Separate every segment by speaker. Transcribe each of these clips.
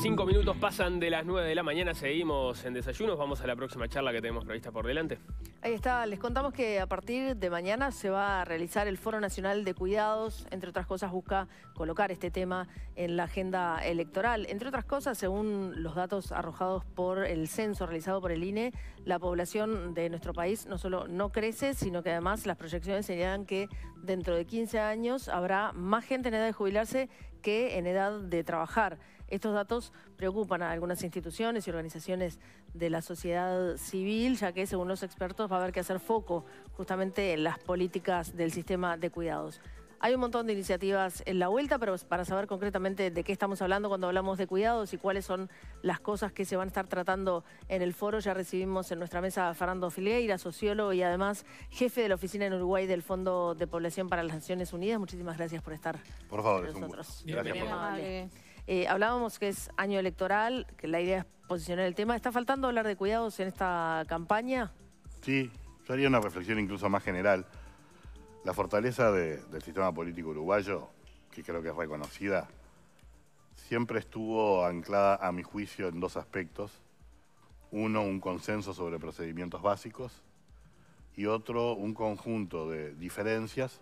Speaker 1: Cinco minutos pasan de las nueve de la mañana, seguimos en desayunos, vamos a la próxima charla que tenemos prevista por delante.
Speaker 2: Ahí está, les contamos que a partir de mañana se va a realizar el Foro Nacional de Cuidados, entre otras cosas busca colocar este tema en la agenda electoral. Entre otras cosas, según los datos arrojados por el censo realizado por el INE, la población de nuestro país no solo no crece, sino que además las proyecciones señalan que dentro de 15 años habrá más gente en edad de jubilarse que en edad de trabajar. Estos datos preocupan a algunas instituciones y organizaciones de la sociedad civil, ya que según los expertos va a haber que hacer foco justamente en las políticas del sistema de cuidados. Hay un montón de iniciativas en la vuelta, pero para saber concretamente de qué estamos hablando cuando hablamos de cuidados y cuáles son las cosas que se van a estar tratando en el foro, ya recibimos en nuestra mesa a Fernando Filgueira, sociólogo y además jefe de la oficina en Uruguay del Fondo de Población para las Naciones Unidas. Muchísimas gracias por estar. Por favor, con nosotros. Gracias eh, hablábamos que es año electoral, que la idea es posicionar el tema. ¿Está faltando hablar de cuidados en esta campaña?
Speaker 3: Sí, yo haría una reflexión incluso más general. La fortaleza del sistema político uruguayo, que creo que es reconocida, siempre estuvo anclada, a mi juicio, en dos aspectos. Uno, un consenso sobre procedimientos básicos y otro, un conjunto de diferencias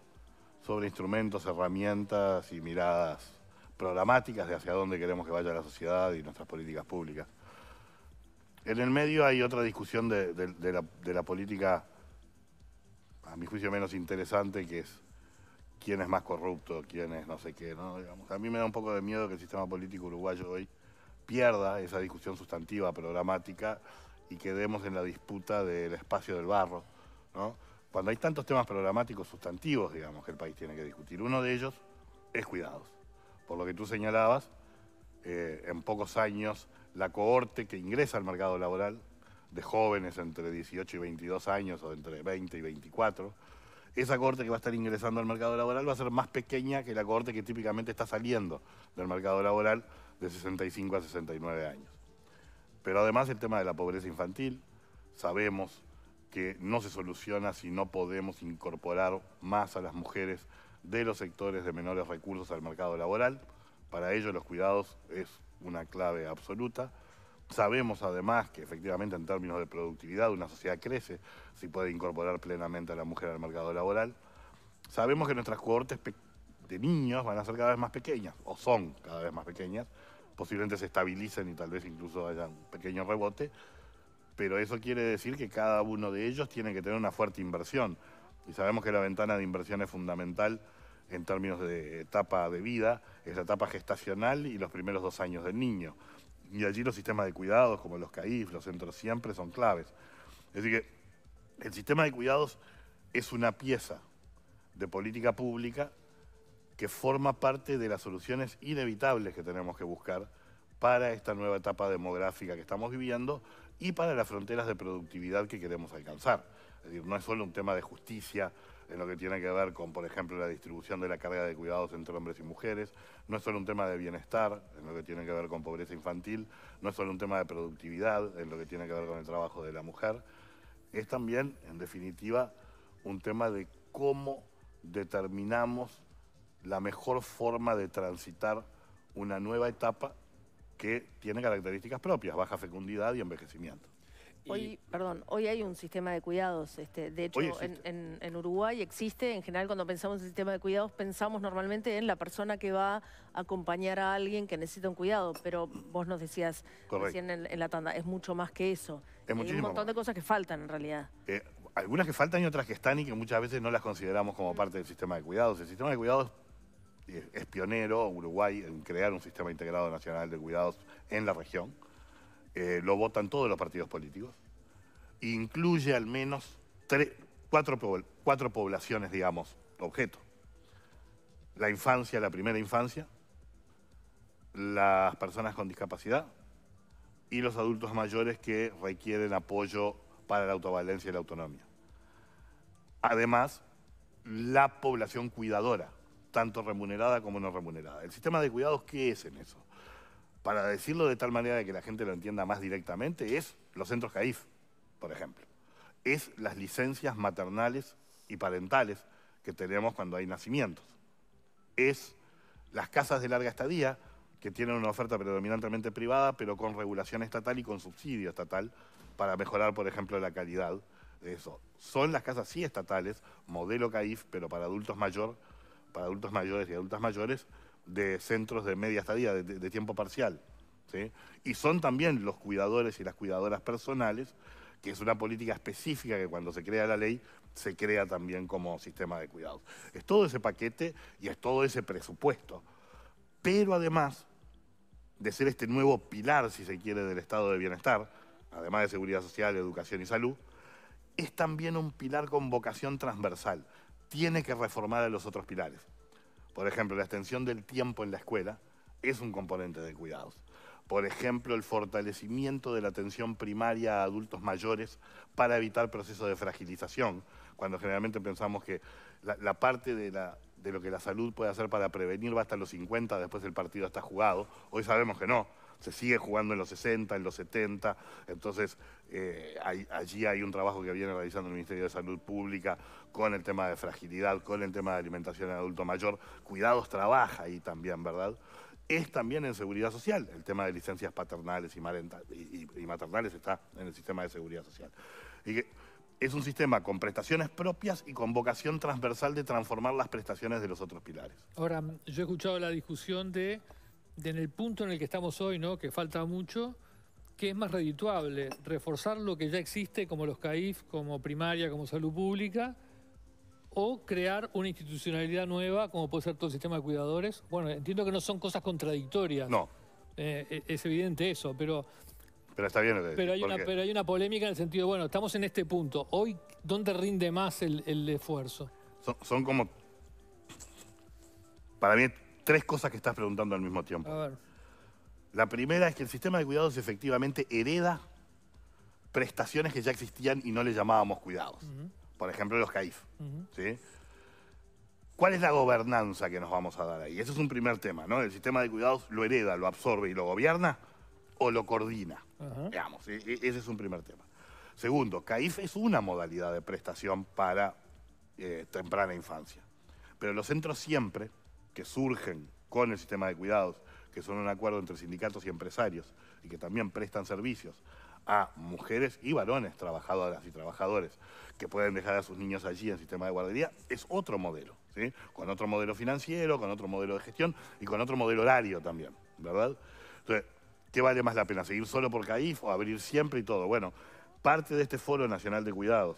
Speaker 3: sobre instrumentos, herramientas y miradas programáticas de hacia dónde queremos que vaya la sociedad y nuestras políticas públicas. En el medio hay otra discusión de, la, política, a mi juicio menos interesante, que es quién es más corrupto, quién es no sé qué. a mí me da un poco de miedo que el sistema político uruguayo hoy pierda esa discusión sustantiva, programática, y quedemos en la disputa del espacio del barro. ¿no? Cuando hay tantos temas programáticos sustantivos, digamos, que el país tiene que discutir, uno de ellos es cuidados por lo que tú señalabas, eh, en pocos años la cohorte que ingresa al mercado laboral de jóvenes entre 18 y 22 años o entre 20 y 24, esa cohorte que va a estar ingresando al mercado laboral va a ser más pequeña que la cohorte que típicamente está saliendo del mercado laboral de 65 a 69 años. Pero además el tema de la pobreza infantil, sabemos que no se soluciona si no podemos incorporar más a las mujeres de los sectores de menores recursos al mercado laboral. Para ello los cuidados es una clave absoluta. Sabemos además que efectivamente en términos de productividad una sociedad crece si puede incorporar plenamente a la mujer al mercado laboral. Sabemos que nuestras cohortes de niños van a ser cada vez más pequeñas, o son cada vez más pequeñas, posiblemente se estabilicen y tal vez incluso haya un pequeño rebote, pero eso quiere decir que cada uno de ellos tiene que tener una fuerte inversión y sabemos que la ventana de inversión es fundamental en términos de etapa de vida, es la etapa gestacional y los primeros dos años del niño. Y allí los sistemas de cuidados, como los CAIF, los centros siempre, son claves. Es decir que el sistema de cuidados es una pieza de política pública que forma parte de las soluciones inevitables que tenemos que buscar para esta nueva etapa demográfica que estamos viviendo y para las fronteras de productividad que queremos alcanzar. Es decir, no es solo un tema de justicia en lo que tiene que ver con, por ejemplo, la distribución de la carga de cuidados entre hombres y mujeres, no es solo un tema de bienestar en lo que tiene que ver con pobreza infantil, no es solo un tema de productividad en lo que tiene que ver con el trabajo de la mujer, es también, en definitiva, un tema de cómo determinamos la mejor forma de transitar una nueva etapa que tiene características propias, baja fecundidad y envejecimiento.
Speaker 2: Hoy, perdón, hoy hay un sistema de cuidados. Este, de hecho, en, en, Uruguay existe, en general cuando pensamos en el sistema de cuidados, pensamos normalmente en la persona que va a acompañar a alguien que necesita un cuidado, pero vos nos decías recién en, la tanda, es mucho más que eso. hay un montón de cosas que faltan en realidad.
Speaker 3: Eh, algunas que faltan y otras que están y que muchas veces no las consideramos como mm. parte del sistema de cuidados. El sistema de cuidados eh, es pionero, Uruguay, en crear un sistema integrado nacional de cuidados en la región eh, lo votan todos los partidos políticos. Incluye al menos cuatro, cuatro poblaciones, digamos, objeto. La infancia, la primera infancia, las personas con discapacidad y los adultos mayores que requieren apoyo para la autovalencia y la autonomía. Además, la población cuidadora, tanto remunerada como no remunerada. ¿El sistema de cuidados qué es en eso? para decirlo de tal manera de que la gente lo entienda más directamente, es los centros CAIF, por ejemplo. Es las licencias maternales y parentales que tenemos cuando hay nacimientos. Es las casas de larga estadía, que tienen una oferta predominantemente privada, pero con regulación estatal y con subsidio estatal para mejorar, por ejemplo, la calidad de eso. Son las casas sí estatales, modelo CAIF, pero para adultos mayor, para adultos mayores y adultas mayores, de centros de media estadía, de, tiempo parcial. Y son también los cuidadores y las cuidadoras personales, que es una política específica que cuando se crea la ley se crea también como sistema de cuidados. Es todo ese paquete y es todo ese presupuesto. Pero además de ser este nuevo pilar, si se quiere, del estado de bienestar, además de seguridad social, educación y salud, es también un pilar con vocación transversal. Tiene que reformar a los otros pilares. Por ejemplo, la extensión del tiempo en la escuela es un componente de cuidados. Por ejemplo, el fortalecimiento de la atención primaria a adultos mayores para evitar procesos de fragilización, cuando generalmente pensamos que la, parte de, de lo que la salud puede hacer para prevenir va hasta los 50, después el partido está jugado. Hoy sabemos que no se sigue jugando en los 60, en los 70, entonces eh, allí hay un trabajo que viene realizando el Ministerio de Salud Pública con el tema de fragilidad, con el tema de alimentación en adulto mayor, cuidados trabaja ahí también, ¿verdad? Es también en seguridad social, el tema de licencias paternales y, maternales está en el sistema de seguridad social. Y que, es un sistema con prestaciones propias y con vocación transversal de transformar las prestaciones de los otros pilares.
Speaker 4: Ahora, yo he escuchado la discusión de de en el punto en el que estamos hoy, ¿no? que falta mucho, ¿qué es más redituable, reforzar lo que ya existe como los CAIF, como primaria, como salud pública, o crear una institucionalidad nueva, como puede ser todo el sistema de cuidadores. Bueno, entiendo que no son cosas contradictorias. No. Eh, es evidente eso, pero...
Speaker 3: Pero está bien. Pero hay, una, pero
Speaker 4: hay una polémica en el sentido, bueno, estamos en este punto. Hoy, ¿dónde rinde más el, esfuerzo?
Speaker 3: Son, son como... Para mí tres cosas que estás preguntando al mismo tiempo. A ver. La primera es que el sistema de cuidados efectivamente hereda prestaciones que ya existían y no le llamábamos cuidados. Por ejemplo, los CAIF. ¿Cuál es la gobernanza que nos vamos a dar ahí? Ese es un primer tema, ¿no? El sistema de cuidados lo hereda, lo absorbe y lo gobierna o lo coordina. Veamos, e, e, ese es un primer tema. Segundo, CAIF es una modalidad de prestación para eh, temprana infancia. Pero los centros siempre que surgen con el sistema de cuidados, que son un acuerdo entre sindicatos y empresarios y que también prestan servicios a mujeres y varones, trabajadoras y trabajadores, que pueden dejar a sus niños allí en el sistema de guardería, es otro modelo, ¿sí? Con otro modelo financiero, con otro modelo de gestión y con otro modelo horario también, ¿verdad? Entonces, ¿qué vale más la pena? ¿Seguir solo por CAIF o abrir siempre y todo? Bueno, parte de este Foro Nacional de Cuidados,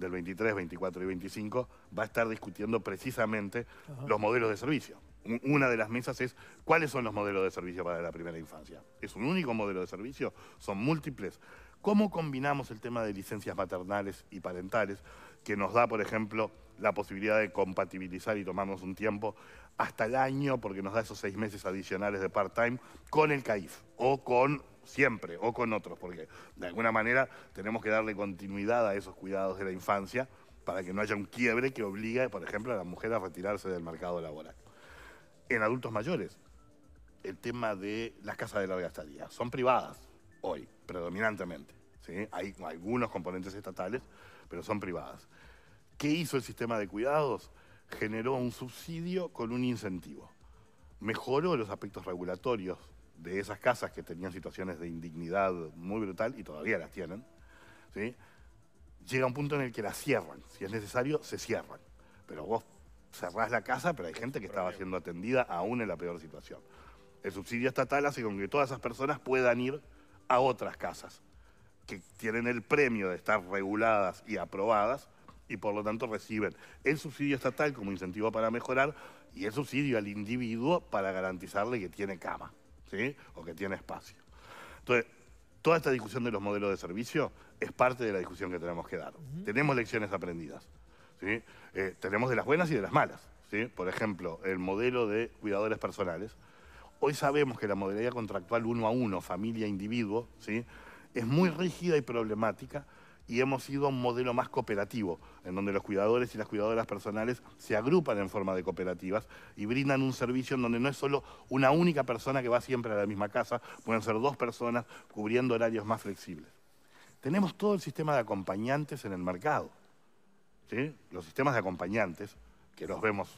Speaker 3: del 23, 24 y 25 va a estar discutiendo precisamente los modelos de servicio. Una de las mesas es cuáles son los modelos de servicio para la primera infancia. ¿Es un único modelo de servicio? ¿Son múltiples? ¿Cómo combinamos el tema de licencias maternales y parentales que nos da, por ejemplo, la posibilidad de compatibilizar y tomamos un tiempo hasta el año, porque nos da esos seis meses adicionales de part-time, con el CAIF o con siempre, o con otros, porque de alguna manera tenemos que darle continuidad a esos cuidados de la infancia para que no haya un quiebre que obligue, por ejemplo, a la mujer a retirarse del mercado laboral. En adultos mayores, el tema de las casas de larga estadía. Son privadas hoy, predominantemente. Hay algunos componentes estatales, pero son privadas. ¿Qué hizo el sistema de cuidados? Generó un subsidio con un incentivo. Mejoró los aspectos regulatorios de esas casas que tenían situaciones de indignidad muy brutal y todavía las tienen, llega un punto en el que las cierran. Si es necesario, se cierran. Pero vos cerrás la casa, pero hay gente que estaba siendo atendida aún en la peor situación. El subsidio estatal hace con que todas esas personas puedan ir a otras casas que tienen el premio de estar reguladas y aprobadas y por lo tanto reciben el subsidio estatal como incentivo para mejorar y el subsidio al individuo para garantizarle que tiene cama o que tiene espacio. Entonces, toda esta discusión de los modelos de servicio es parte de la discusión que tenemos que dar. Tenemos lecciones aprendidas. Eh, tenemos de las buenas y de las malas. Por ejemplo, el modelo de cuidadores personales. Hoy sabemos que la modalidad contractual uno a uno, familia, individuo, es muy rígida y problemática y hemos sido un modelo más cooperativo, en donde los cuidadores y las cuidadoras personales se agrupan en forma de cooperativas y brindan un servicio en donde no es solo una única persona que va siempre a la misma casa, pueden ser dos personas cubriendo horarios más flexibles. Tenemos todo el sistema de acompañantes en el mercado. Los sistemas de acompañantes, que los vemos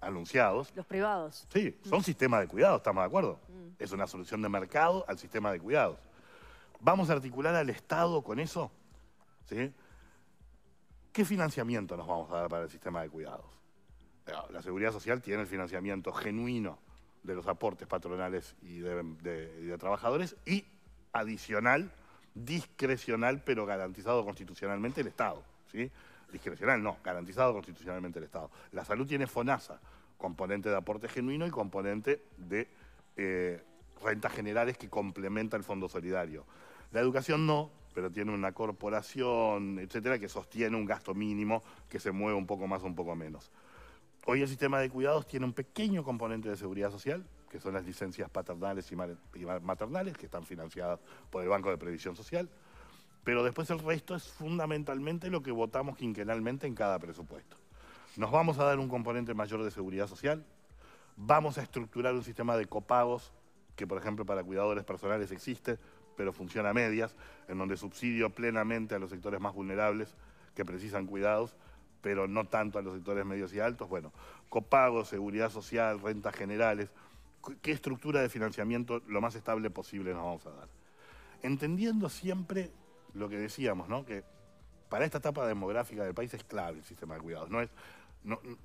Speaker 3: anunciados. Los privados. Sí, son mm. sistemas de cuidados, estamos de acuerdo. Mm. Es una solución de mercado al sistema de cuidados. ¿Vamos a articular al Estado con eso? ¿Qué financiamiento nos vamos a dar para el sistema de cuidados? Eh, la seguridad social tiene el financiamiento genuino de los aportes patronales y de, trabajadores y adicional, discrecional, pero garantizado constitucionalmente el Estado. Discrecional no, garantizado constitucionalmente el Estado. La salud tiene FONASA, componente de aporte genuino y componente de eh, rentas generales que complementa el Fondo Solidario. La educación no, pero tiene una corporación, etcétera, que sostiene un gasto mínimo que se mueve un poco más o un poco menos. Hoy el sistema de cuidados tiene un pequeño componente de seguridad social, que son las licencias paternales y maternales, que están financiadas por el Banco de Previsión Social, pero después el resto es fundamentalmente lo que votamos quinquenalmente en cada presupuesto. Nos vamos a dar un componente mayor de seguridad social, vamos a estructurar un sistema de copagos, que por ejemplo para cuidadores personales existe, pero funciona a medias, en donde subsidio plenamente a los sectores más vulnerables que precisan cuidados, pero no tanto a los sectores medios y altos. Bueno, copago, seguridad social, rentas generales, qué estructura de financiamiento lo más estable posible nos vamos a dar. Entendiendo siempre lo que decíamos, ¿no? Que para esta etapa demográfica del país es clave el sistema de cuidados, no es,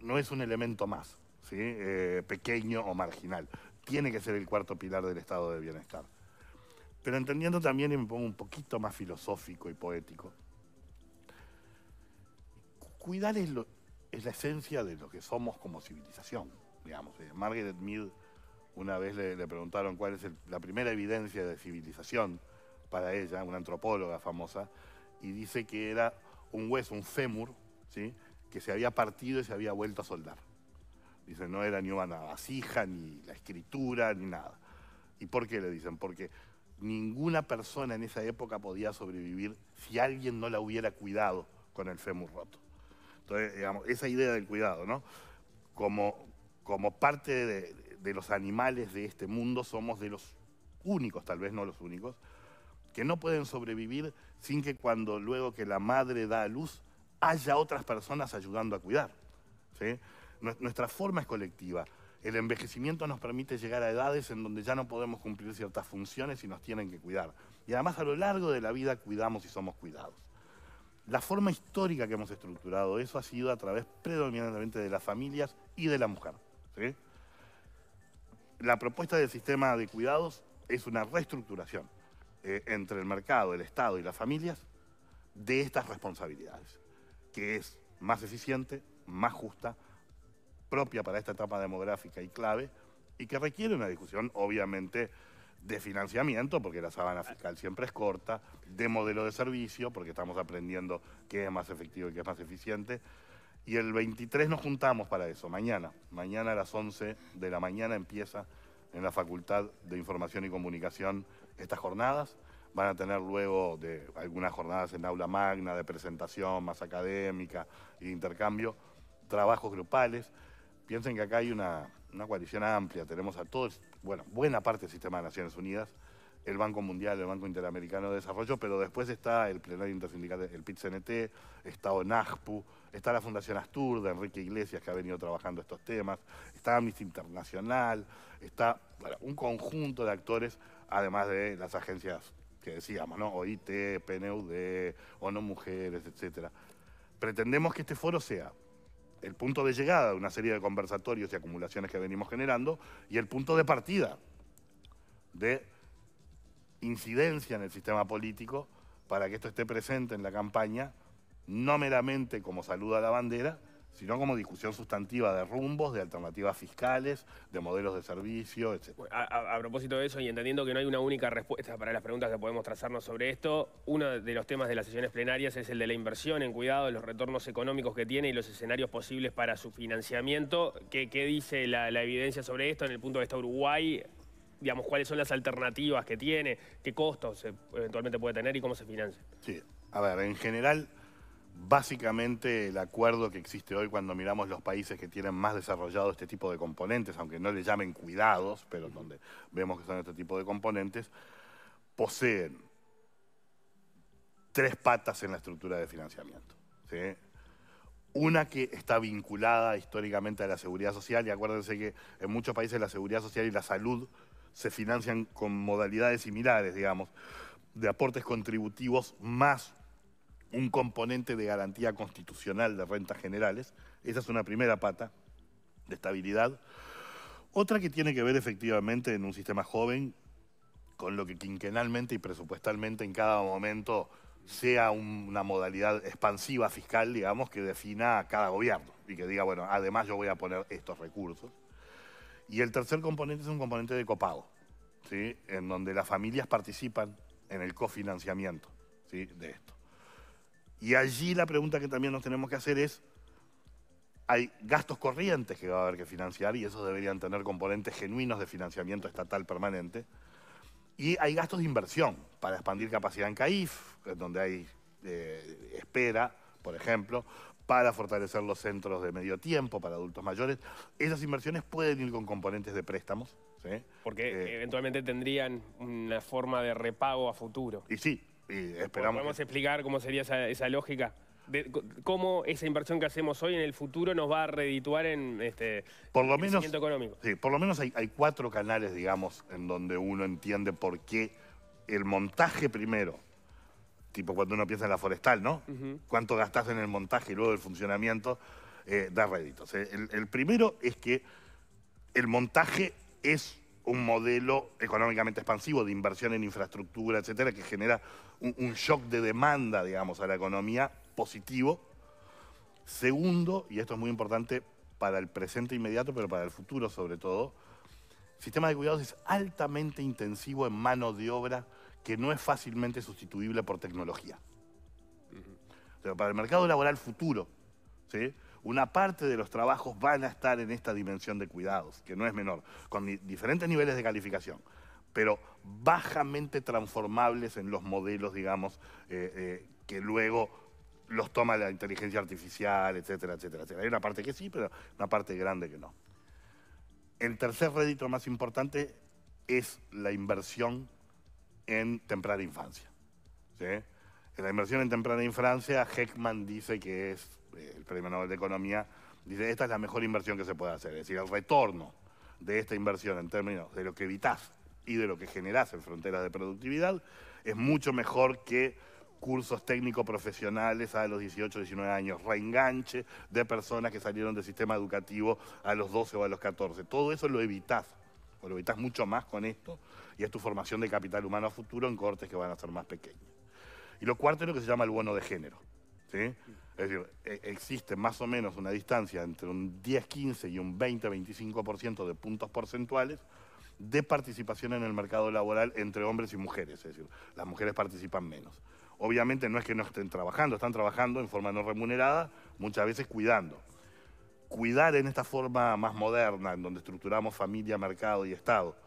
Speaker 3: no, es un elemento más, ¿sí? Eh, pequeño o marginal. Tiene que ser el cuarto pilar del estado de bienestar pero entendiendo también, y me pongo un poquito más filosófico y poético, cuidar es, la esencia de lo que somos como civilización, digamos. Eh, Margaret Mead una vez le, preguntaron cuál es la primera evidencia de civilización para ella, una antropóloga famosa, y dice que era un hueso, un fémur, ¿sí? que se había partido y se había vuelto a soldar. Dice, no era ni una vasija, ni la escritura, ni nada. ¿Y por qué le dicen? Porque ninguna persona en esa época podía sobrevivir si alguien no la hubiera cuidado con el fémur roto. Entonces, digamos, esa idea del cuidado, ¿no? Como, parte de, los animales de este mundo, somos de los únicos, tal vez no los únicos, que no pueden sobrevivir sin que cuando luego que la madre da a luz haya otras personas ayudando a cuidar. Nuestra forma es colectiva. El envejecimiento nos permite llegar a edades en donde ya no podemos cumplir ciertas funciones y nos tienen que cuidar. Y además a lo largo de la vida cuidamos y somos cuidados. La forma histórica que hemos estructurado eso ha sido a través predominantemente de las familias y de la mujer. La propuesta del sistema de cuidados es una reestructuración eh, entre el mercado, el Estado y las familias de estas responsabilidades, que es más eficiente, más justa propia para esta etapa demográfica y clave, y que requiere una discusión, obviamente, de financiamiento, porque la sábana fiscal siempre es corta, de modelo de servicio, porque estamos aprendiendo qué es más efectivo y qué es más eficiente. Y el 23 nos juntamos para eso, mañana. Mañana a las 11 de la mañana empieza en la Facultad de Información y Comunicación estas jornadas. Van a tener luego de algunas jornadas en aula magna, de presentación más académica y de intercambio, trabajos grupales. Piensen que acá hay una, coalición amplia, tenemos a todos, bueno, buena parte del sistema de Naciones Unidas, el Banco Mundial, el Banco Interamericano de Desarrollo, pero después está el Plenario Intersindical, el PIT-CNT, está ONAJPU, está la Fundación Astur de Enrique Iglesias, que ha venido trabajando estos temas, está Amnistía Internacional, está un conjunto de actores, además de las agencias que decíamos, ¿no? OIT, PNUD, ONU Mujeres, etc. Pretendemos que este foro sea el punto de llegada de una serie de conversatorios y acumulaciones que venimos generando y el punto de partida de incidencia en el sistema político para que esto esté presente en la campaña, no meramente como saluda a la bandera, sino como discusión sustantiva de rumbos, de alternativas fiscales, de modelos de servicio, etc.
Speaker 1: A, propósito de eso, y entendiendo que no hay una única respuesta para las preguntas que podemos trazarnos sobre esto, uno de los temas de las sesiones plenarias es el de la inversión en cuidado, los retornos económicos que tiene y los escenarios posibles para su financiamiento. ¿Qué, dice la, evidencia sobre esto en el punto de vista Uruguay? digamos, cuáles son las alternativas que tiene, qué costos eventualmente puede tener y cómo se financia.
Speaker 3: Sí, a ver, en general básicamente el acuerdo que existe hoy cuando miramos los países que tienen más desarrollado este tipo de componentes, aunque no le llamen cuidados, pero donde vemos que son este tipo de componentes, poseen tres patas en la estructura de financiamiento. Una que está vinculada históricamente a la seguridad social, y acuérdense que en muchos países la seguridad social y la salud se financian con modalidades similares, digamos, de aportes contributivos más un componente de garantía constitucional de rentas generales. Esa es una primera pata de estabilidad. Otra que tiene que ver efectivamente en un sistema joven con lo que quinquenalmente y presupuestalmente en cada momento sea una modalidad expansiva fiscal, digamos, que defina a cada gobierno y que diga, bueno, además yo voy a poner estos recursos. Y el tercer componente es un componente de copago, ¿sí? en donde las familias participan en el cofinanciamiento ¿sí? de esto. Y allí la pregunta que también nos tenemos que hacer es, hay gastos corrientes que va a haber que financiar y esos deberían tener componentes genuinos de financiamiento estatal permanente. Y hay gastos de inversión para expandir capacidad en CAIF, donde hay eh, espera, por ejemplo, para fortalecer los centros de medio tiempo para adultos mayores. Esas inversiones pueden ir con componentes de préstamos.
Speaker 1: Porque eh, eventualmente tendrían una forma de repago a futuro. Y sí, ¿Podemos explicar cómo sería esa, lógica? De, cómo esa inversión que hacemos hoy en el futuro nos va a redituar en este por económico.
Speaker 3: Sí, por lo menos hay, cuatro canales, digamos, en donde uno entiende por qué el montaje primero, tipo cuando uno piensa en la forestal, ¿no? Cuánto gastás en el montaje y luego el funcionamiento, eh, da réditos. Eh, el primero es que el montaje es un modelo económicamente expansivo de inversión en infraestructura, etcétera, que genera un, shock de demanda, digamos, a la economía positivo. Segundo, y esto es muy importante para el presente inmediato, pero para el futuro sobre todo, el sistema de cuidados es altamente intensivo en mano de obra que no es fácilmente sustituible por tecnología. para el mercado laboral futuro, ¿sí? una parte de los trabajos van a estar en esta dimensión de cuidados, que no es menor, con diferentes niveles de calificación, pero bajamente transformables en los modelos, digamos, eh, eh, que luego los toma la inteligencia artificial, etcétera, etcétera, etcétera. Hay una parte que sí, pero una parte grande que no. El tercer rédito más importante es la inversión en temprana infancia. En la inversión en temprana infancia, Heckman dice que es el Premio Nobel de Economía, dice, esta es la mejor inversión que se puede hacer. Es decir, el retorno de esta inversión en términos de lo que evitás y de lo que generás en fronteras de productividad es mucho mejor que cursos técnico profesionales a los 18, 19 años, reenganche de personas que salieron del sistema educativo a los 12 o a los 14. Todo eso lo evitás, o lo evitás mucho más con esto, y es tu formación de capital humano a futuro en cortes que van a ser más pequeños. Y lo cuarto es lo que se llama el bono de género. Es decir, e, existe más o menos una distancia entre un 10-15 y un 20-25% de puntos porcentuales de participación en el mercado laboral entre hombres y mujeres. Es decir, las mujeres participan menos. Obviamente no es que no estén trabajando, están trabajando en forma no remunerada, muchas veces cuidando. Cuidar en esta forma más moderna, en donde estructuramos familia, mercado y Estado,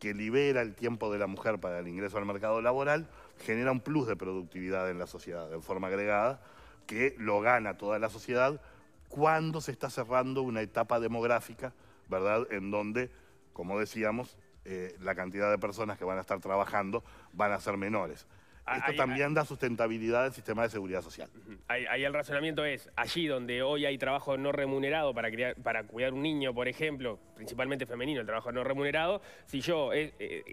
Speaker 3: que libera el tiempo de la mujer para el ingreso al mercado laboral, genera un plus de productividad en la sociedad, de forma agregada, que lo gana toda la sociedad cuando se está cerrando una etapa demográfica, ¿verdad? En donde, como decíamos, eh, la cantidad de personas que van a estar trabajando van a ser menores. Esto también da sustentabilidad al sistema de seguridad social.
Speaker 1: Ahí, el razonamiento es, allí donde hoy hay trabajo no remunerado para, para cuidar un niño, por ejemplo, principalmente femenino, el trabajo no remunerado, si yo eh, eh,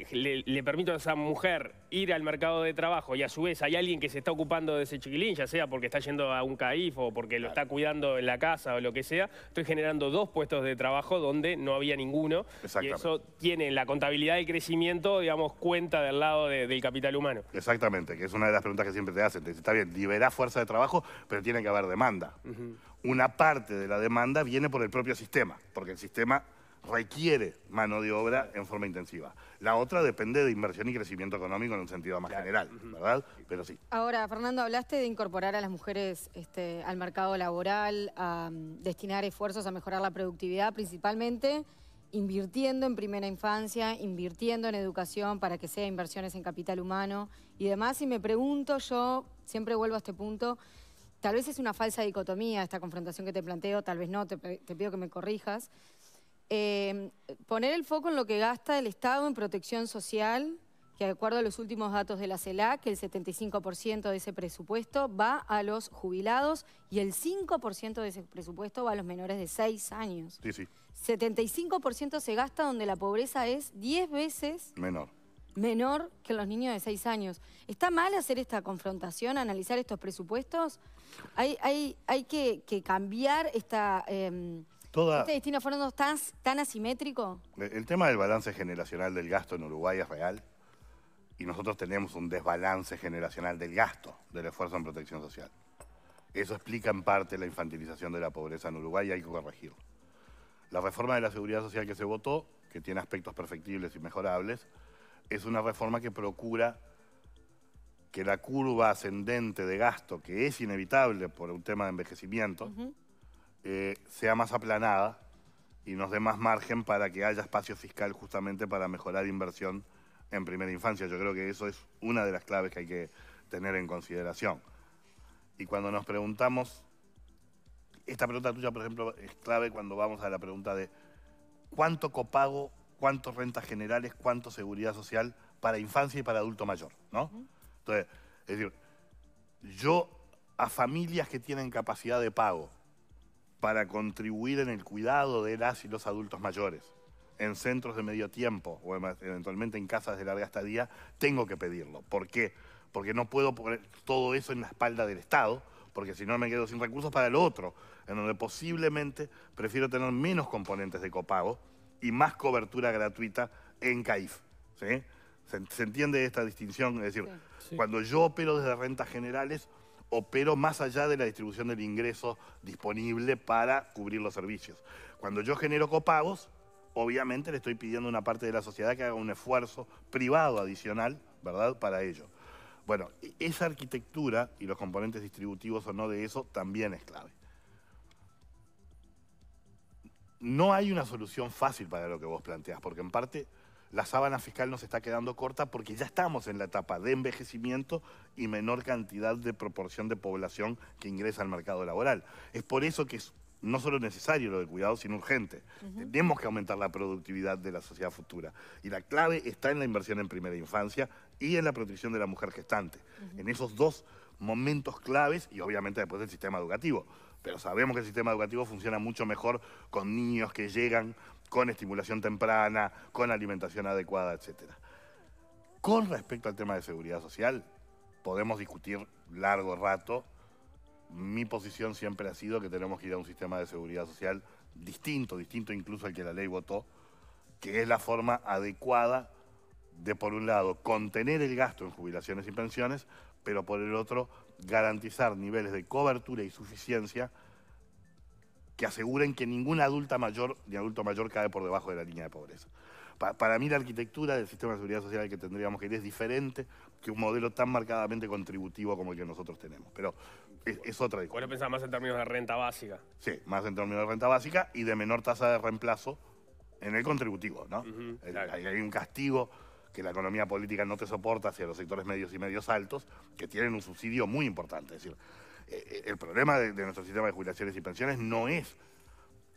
Speaker 1: le, permito a esa mujer ir al mercado de trabajo y a su vez hay alguien que se está ocupando de ese chiquilín, ya sea porque está yendo a un CAIF o porque lo está cuidando en la casa o lo que sea, estoy generando dos puestos de trabajo donde no había ninguno. Y eso tiene la contabilidad del crecimiento, digamos, cuenta del lado
Speaker 3: del capital humano. Exactamente que es una de las preguntas que siempre te hacen. Te está bien, liberá fuerza de trabajo, pero tiene que haber demanda. Una parte de la demanda viene por el propio sistema, porque el sistema requiere mano de obra en forma intensiva. La otra depende de inversión y crecimiento económico en un sentido más general, ¿verdad? Pero sí.
Speaker 5: Ahora, Fernando, hablaste de incorporar a las mujeres este, al mercado laboral, a mm, destinar esfuerzos a mejorar la productividad principalmente invirtiendo en primera infancia, invirtiendo en educación para que sea inversiones en capital humano y demás. Y me pregunto, yo siempre vuelvo a este punto, tal vez es una falsa dicotomía esta confrontación que te planteo, tal vez no, te, pido que me corrijas. Eh, poner el foco en lo que gasta el Estado en protección social que de acuerdo a los últimos datos de la CELAC, el 75% de ese presupuesto va a los jubilados y el 5% de ese presupuesto va a los menores de 6 años. Sí, sí. 75% se gasta donde la pobreza es 10 veces... Menor. Menor que los niños de 6 años. ¿Está mal hacer esta confrontación, analizar estos presupuestos? Hay, hay, hay que, cambiar esta... Eh, ¿Este destino fueron tan, tan asimétrico?
Speaker 3: El tema del balance generacional del gasto en Uruguay es real y nosotros tenemos un desbalance generacional del gasto del esfuerzo en protección social. Eso explica en parte la infantilización de la pobreza en Uruguay y hay que corregirlo. La reforma de la seguridad social que se votó, que tiene aspectos perfectibles y mejorables, es una reforma que procura que la curva ascendente de gasto, que es inevitable por un tema de envejecimiento, eh, sea más aplanada y nos dé más margen para que haya espacio fiscal justamente para mejorar inversión en primera infancia. Yo creo que eso es una de las claves que hay que tener en consideración. Y cuando nos preguntamos, esta pregunta tuya, por ejemplo, es clave cuando vamos a la pregunta de cuánto copago, cuánto rentas generales, cuánto seguridad social para infancia y para adulto mayor, ¿no? Entonces, es decir, yo a familias que tienen capacidad de pago para contribuir en el cuidado de las y los adultos mayores, en centros de medio tiempo o eventualmente en casas de larga estadía, tengo que pedirlo. ¿Por qué? Porque no puedo poner todo eso en la espalda del Estado, porque si no me quedo sin recursos para el otro, en donde posiblemente prefiero tener menos componentes de copago y más cobertura gratuita en CAIF. ¿Se, entiende esta distinción? Es decir, cuando yo opero desde rentas generales, opero más allá de la distribución del ingreso disponible para cubrir los servicios. Cuando yo genero copagos, obviamente le estoy pidiendo a una parte de la sociedad que haga un esfuerzo privado adicional, ¿verdad?, para ello. Bueno, e-, esa arquitectura y los componentes distributivos o no de eso también es clave. No hay una solución fácil para lo que vos planteás, porque en parte la sábana fiscal nos está quedando corta porque ya estamos en la etapa de envejecimiento y menor cantidad de proporción de población que ingresa al mercado laboral. Es por eso que no solo es necesario lo de cuidado, sino urgente. Tenemos que aumentar la productividad de la sociedad futura. Y la clave está en la inversión en primera infancia y en la protección de la mujer gestante. En esos dos momentos claves y obviamente después del sistema educativo. Pero sabemos que el sistema educativo funciona mucho mejor con niños que llegan con estimulación temprana, con alimentación adecuada, etc. Con respecto al tema de seguridad social, podemos discutir largo rato mi posición siempre ha sido que tenemos que ir a un sistema de seguridad social distinto, distinto incluso al que la ley votó, que es la forma adecuada de, por un lado, contener el gasto en jubilaciones y pensiones, pero por el otro, garantizar niveles de cobertura y suficiencia que aseguren que ningún adulta mayor ni adulto mayor cae por debajo de la línea de pobreza. para mí la arquitectura del sistema de seguridad social que tendríamos que ir es diferente que un modelo tan marcadamente contributivo como el que nosotros tenemos. Pero es, otra discusión.
Speaker 1: ¿Cuál pensás más en términos de renta básica.
Speaker 3: Sí, más en términos de renta básica y de menor tasa de reemplazo en el contributivo, ¿no? hay, un castigo que la economía política no te soporta hacia los sectores medios y medios altos, que tienen un subsidio muy importante. Es decir, eh, eh, el problema de, de nuestro sistema de jubilaciones y pensiones no es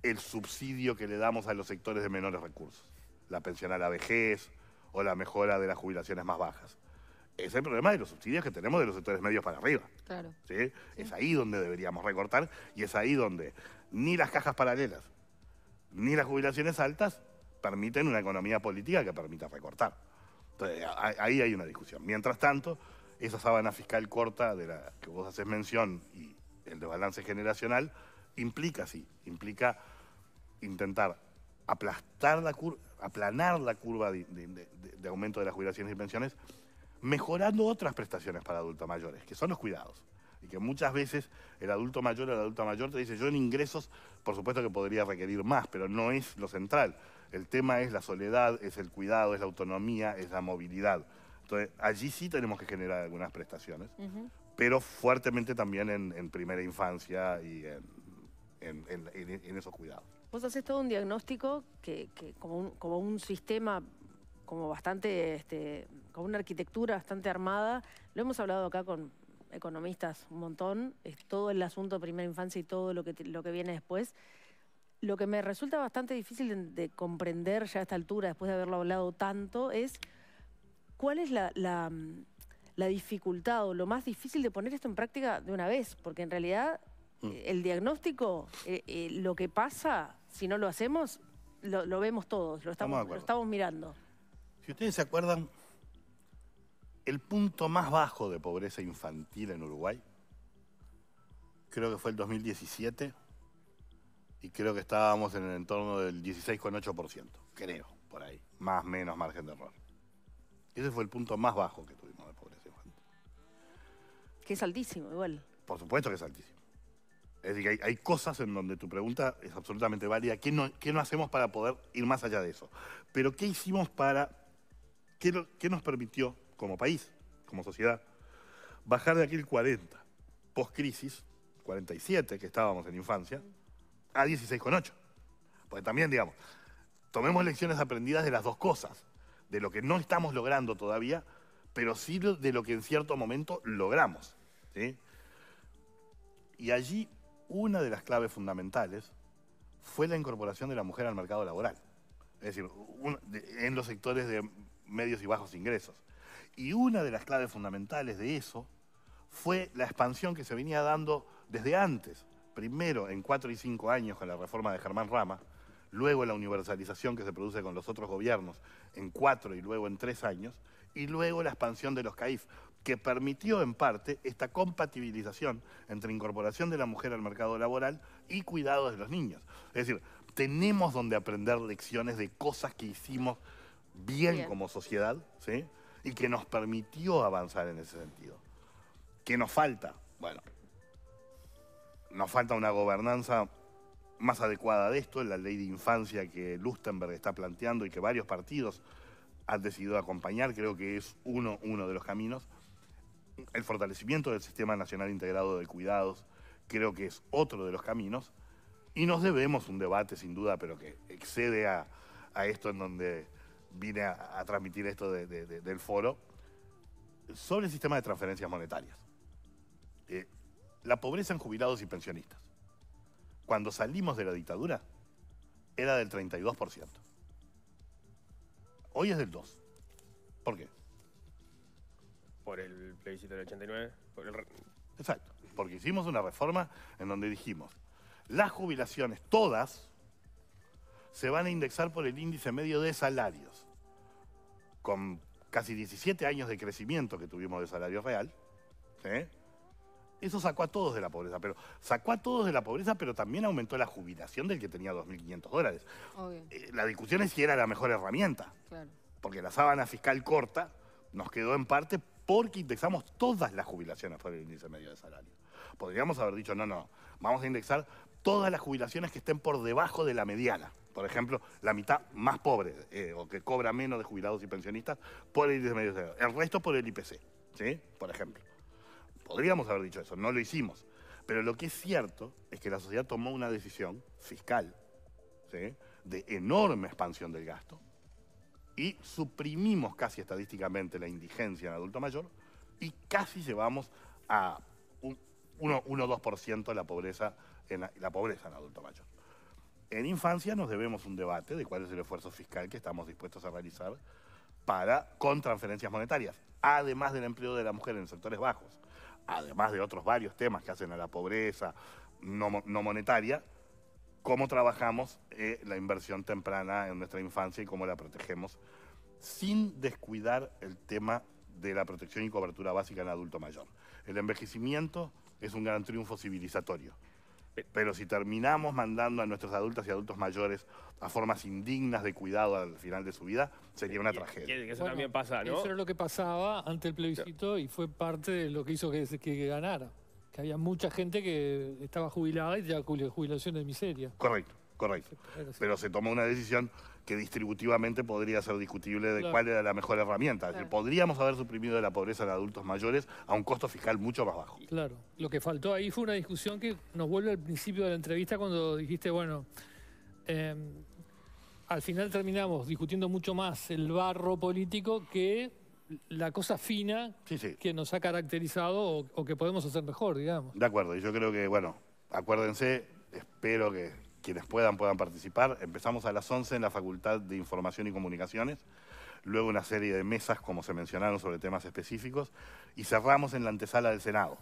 Speaker 3: el subsidio que le damos a los sectores de menores recursos, la pensión a la vejez o la mejora de las jubilaciones más bajas es el problema de los subsidios que tenemos de los sectores medios para arriba. Claro. Es ahí donde deberíamos recortar y es ahí donde ni las cajas paralelas ni las jubilaciones altas permiten una economía política que permita recortar. Entonces, ahí hay una discusión. Mientras tanto, esa sábana fiscal corta de la que vos haces mención y el de balance generacional implica, sí, implica intentar aplastar la curva, aplanar la curva de aumento de las jubilaciones y pensiones mejorando otras prestaciones para adultos mayores, que son los cuidados. Y que muchas veces el adulto mayor o la adulta mayor te dice, yo en ingresos, por supuesto que podría requerir más, pero no es lo central. El tema es la soledad, es el cuidado, es la autonomía, es la movilidad. Entonces, allí sí tenemos que generar algunas prestaciones, pero fuertemente también en, primera infancia y en, esos cuidados.
Speaker 2: Vos haces todo un diagnóstico que, como, un, sistema como bastante este, con una arquitectura bastante armada. Lo hemos hablado acá con economistas un montón, es todo el asunto de primera infancia y todo lo que, lo que viene después. Lo que me resulta bastante difícil de, comprender ya a esta altura, después de haberlo hablado tanto, es cuál es la, la, dificultad o lo más difícil de poner esto en práctica de una vez, porque en realidad mm. eh, el diagnóstico, eh, eh, lo que pasa, si no lo hacemos, lo, vemos todos, lo lo estamos mirando.
Speaker 3: Si ustedes se acuerdan, el punto más bajo de pobreza infantil en Uruguay. Creo que fue el 2017 y creo que estábamos en el entorno del 16,8%, creo, por ahí, más o menos margen de error. Ese fue el punto más bajo que tuvimos de pobreza infantil.
Speaker 2: Que es altísimo, igual.
Speaker 3: Por supuesto que es altísimo. Es decir, hay, cosas en donde tu pregunta es absolutamente válida. ¿Qué no, no, hacemos para poder ir más allá de eso? Pero ¿qué hicimos para... qué nos permitió como país, como sociedad, bajar de aquel 40, post-crisis, 47 que estábamos en infancia, a 16,8. Porque también, digamos, tomemos lecciones aprendidas de las dos cosas, de lo que no estamos logrando todavía, pero sí de lo que en cierto momento logramos. Y allí una de las claves fundamentales fue la incorporación de la mujer al mercado laboral, es decir, en los sectores de medios y bajos ingresos. Y una de las claves fundamentales de eso fue la expansión que se venía dando desde antes, primero en cuatro y cinco años con la reforma de Germán Rama, luego la universalización que se produce con los otros gobiernos en cuatro y luego en tres años, y luego la expansión de los CAIF, que permitió en parte esta compatibilización entre incorporación de la mujer al mercado laboral y cuidado de los niños. Es decir, tenemos donde aprender lecciones de cosas que hicimos bien, como sociedad, ¿sí? y que nos permitió avanzar en ese sentido. Que nos falta? Bueno, nos falta una gobernanza más adecuada de esto, la ley de infancia que Lustenberg está planteando y que varios partidos han decidido acompañar, creo que es uno, uno de los caminos. El fortalecimiento del Sistema Nacional Integrado de Cuidados, creo que es otro de los caminos. Y nos debemos un debate, sin duda, pero que excede a, a esto en donde vine a, transmitir esto del foro, sobre el sistema de transferencias monetarias. Eh, la pobreza en jubilados y pensionistas, cuando salimos de la dictadura, era del 32%. Hoy es del 2%. ¿Por qué? Por el plebiscito del 89. Exacto, porque hicimos una reforma en donde dijimos, las jubilaciones todas se van a indexar por el índice medio de salarios. Con casi 17 años de crecimiento que tuvimos de salario real, eso sacó a todos de la pobreza, pero sacó a todos de la pobreza, pero también aumentó la jubilación del que tenía 2.500 dólares. Eh, la discusión es si era la mejor herramienta, porque la sábana fiscal corta nos quedó en parte porque indexamos todas las jubilaciones por el índice medio de salario. Podríamos haber dicho, no, no, vamos a indexar todas las jubilaciones que estén por debajo de la mediana. Por ejemplo, la mitad más pobre eh, o que cobra menos de jubilados y pensionistas por el índice medio. El resto por el IPC, ¿sí? Por ejemplo. Podríamos haber dicho eso, no lo hicimos. Pero lo que es cierto es que la sociedad tomó una decisión fiscal ¿sí? de enorme expansión del gasto y suprimimos casi estadísticamente la indigencia en adulto mayor y casi llevamos a un 1-2% la pobreza, en la, pobreza en adulto mayor. En infancia nos debemos un debate de cuál es el esfuerzo fiscal que estamos dispuestos a realizar para, con transferencias monetarias, además del empleo de la mujer en sectores bajos, además de otros varios temas que hacen a la pobreza no, monetaria, cómo trabajamos eh, la inversión temprana en nuestra infancia y cómo la protegemos, sin descuidar el tema de la protección y cobertura básica en adulto mayor. El envejecimiento es un gran triunfo civilizatorio. Pero si terminamos mandando a nuestros adultos y adultos mayores a formas indignas de cuidado al final de su vida, sería una tragedia. eso también pasa, ¿no? Eso era
Speaker 4: lo que pasaba ante el plebiscito y fue parte de lo que hizo que, ganara. Que había mucha gente que estaba jubilada y tenía jubilación de miseria.
Speaker 3: Correcto. Correcto. Pero se tomó una decisión que distributivamente podría ser discutible de cuál era la mejor herramienta. podríamos haber suprimido la pobreza de adultos mayores a un costo fiscal mucho más bajo.
Speaker 4: Claro. Lo que faltó ahí fue una discusión que nos vuelve al principio de la entrevista cuando dijiste, bueno, em, al final terminamos discutiendo mucho más el barro político que la cosa fina que nos ha caracterizado o que podemos hacer mejor, digamos.
Speaker 3: De acuerdo. Y yo creo que, bueno, acuérdense, espero que quienes puedan puedan participar. Empezamos a las 11 en la Facultad de Información y Comunicaciones, luego una serie de mesas, como se mencionaron, sobre temas específicos, y cerramos en la antesala del Senado,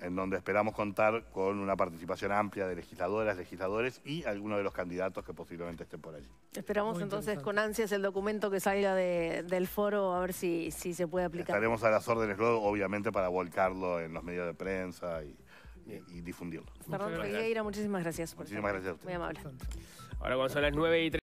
Speaker 3: en donde esperamos contar con una participación amplia de legisladoras, legisladores y algunos de los candidatos que posiblemente estén por allí.
Speaker 2: Esperamos entonces con ansias el documento que salga del foro, a ver si, si se puede aplicar. Estaremos a las
Speaker 3: órdenes luego, obviamente, para volcarlo en los medios de prensa y y, difundirlo. Perdón, Pegueira,
Speaker 2: muchísimas gracias. Por muchísimas gracias a usted. Muy amable.
Speaker 3: Ahora cuando son las 9 y 30.